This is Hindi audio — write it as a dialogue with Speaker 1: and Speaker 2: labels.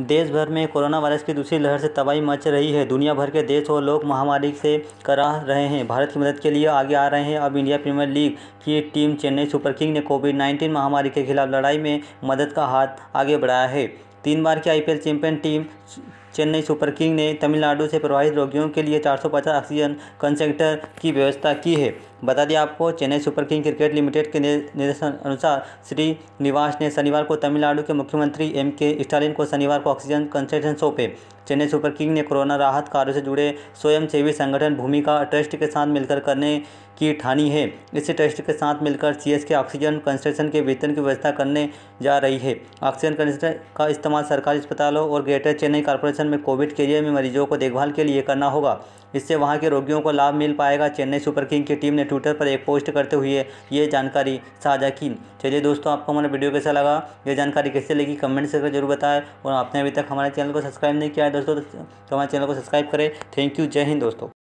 Speaker 1: देश भर में कोरोना वायरस की दूसरी लहर से तबाही मच रही है दुनिया भर के देश और लोग महामारी से करा रहे हैं भारत की मदद के लिए आगे आ रहे हैं अब इंडिया प्रीमियर लीग की टीम चेन्नई सुपर किंग ने कोविड 19 महामारी के खिलाफ लड़ाई में मदद का हाथ आगे बढ़ाया है तीन बार की IPL champion team Chennai Super King ने तमिलनाडु से प्रवाहित रोगियों के लिए 450 ऑक्सीजन कंसेंटर की व्यवस्था की है बता दें आपको Chennai Super King cricket limited के निर्देशन अनुसार श्री निवास ने शनिवार को तमिलनाडु के मुख्यमंत्री एम के स्टालिन को शनिवार को ऑक्सीजन कंसेंटर सौंपे चेन्नई सुपर किंग ने कोरोना राहत कार्यों से जुड़े स्वयंसेवी संगठन भूमिका ट्रस्ट के साथ मिलकर करने की ठानी है इस ट्रस्ट के साथ मिलकर सी के ऑक्सीजन कंस्ट्रक्शन के वेतन की व्यवस्था करने जा रही है ऑक्सीजन कंस्ट्रक्शन का इस्तेमाल सरकारी अस्पतालों और ग्रेटर चेन्नई कॉरपोरेशन प्रशासन में कोविड केयर में मरीजों को देखभाल के लिए करना होगा इससे वहां के रोगियों को लाभ मिल पाएगा चेन्नई सुपर किंग की टीम ने ट्विटर पर एक पोस्ट करते हुए ये जानकारी साझा की चलिए दोस्तों आपको हमारा वीडियो कैसा लगा ये जानकारी कैसे लगी कमेंट से जरूर बताएं और आपने अभी तक हमारे चैनल को सब्सक्राइब नहीं किया है दोस्तों तो हमारे चैनल को सब्सक्राइब करें थैंक यू जय हिंद दोस्तों